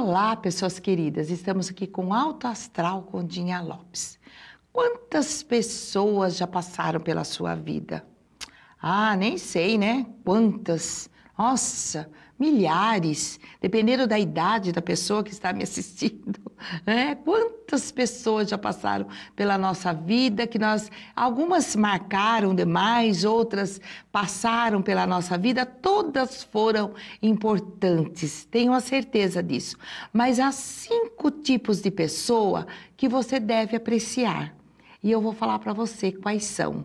Olá, pessoas queridas. Estamos aqui com Alto Astral com Dinha Lopes. Quantas pessoas já passaram pela sua vida? Ah, nem sei, né? Quantas? Nossa, milhares, dependendo da idade da pessoa que está me assistindo, né? Quantas pessoas já passaram pela nossa vida que nós, algumas marcaram demais, outras passaram pela nossa vida, todas foram importantes, tenho a certeza disso. Mas há cinco tipos de pessoa que você deve apreciar. E eu vou falar para você quais são.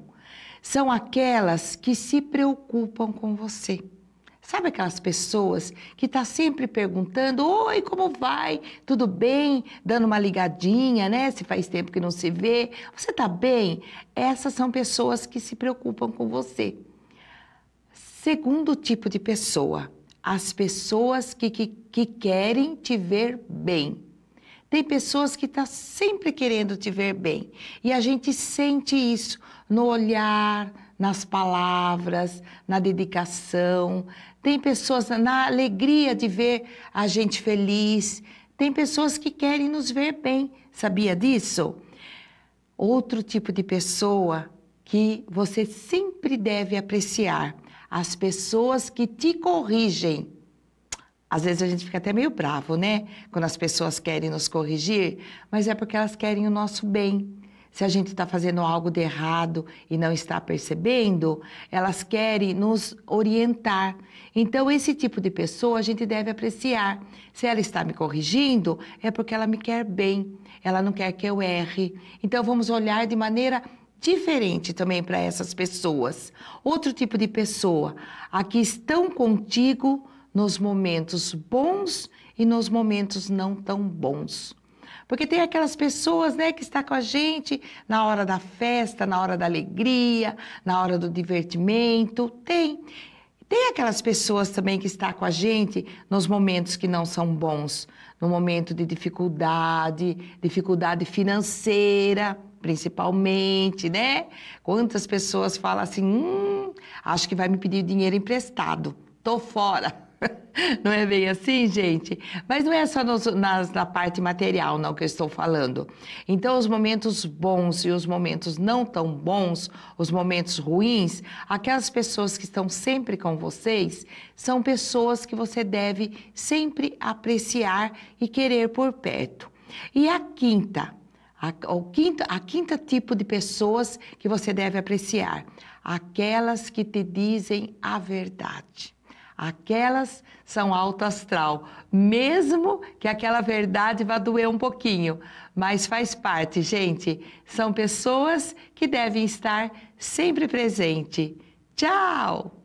São aquelas que se preocupam com você Sabe aquelas pessoas que está sempre perguntando: "Oi, como vai? Tudo bem?", dando uma ligadinha, né? Se faz tempo que não se vê, você está bem? Essas são pessoas que se preocupam com você. Segundo tipo de pessoa, as pessoas que, que, que querem te ver bem. Tem pessoas que estão tá sempre querendo te ver bem. E a gente sente isso no olhar, nas palavras, na dedicação, tem pessoas na alegria de ver a gente feliz, tem pessoas que querem nos ver bem, sabia disso? Outro tipo de pessoa que você sempre deve apreciar, as pessoas que te corrigem. Às vezes a gente fica até meio bravo, né? Quando as pessoas querem nos corrigir, mas é porque elas querem o nosso bem se a gente está fazendo algo de errado e não está percebendo, elas querem nos orientar. Então, esse tipo de pessoa a gente deve apreciar. Se ela está me corrigindo, é porque ela me quer bem, ela não quer que eu erre. Então, vamos olhar de maneira diferente também para essas pessoas. Outro tipo de pessoa, a que estão contigo nos momentos bons e nos momentos não tão bons. Porque tem aquelas pessoas, né, que está com a gente na hora da festa, na hora da alegria, na hora do divertimento, tem. Tem aquelas pessoas também que está com a gente nos momentos que não são bons, no momento de dificuldade, dificuldade financeira, principalmente, né? Quantas pessoas falam assim, hum, acho que vai me pedir dinheiro emprestado, tô fora. Não é bem assim, gente? Mas não é só nos, na, na parte material, não, que eu estou falando. Então, os momentos bons e os momentos não tão bons, os momentos ruins, aquelas pessoas que estão sempre com vocês, são pessoas que você deve sempre apreciar e querer por perto. E a quinta, a, quinto, a quinta tipo de pessoas que você deve apreciar, aquelas que te dizem a verdade. Aquelas são alto astral, mesmo que aquela verdade vá doer um pouquinho, mas faz parte, gente. São pessoas que devem estar sempre presente. Tchau!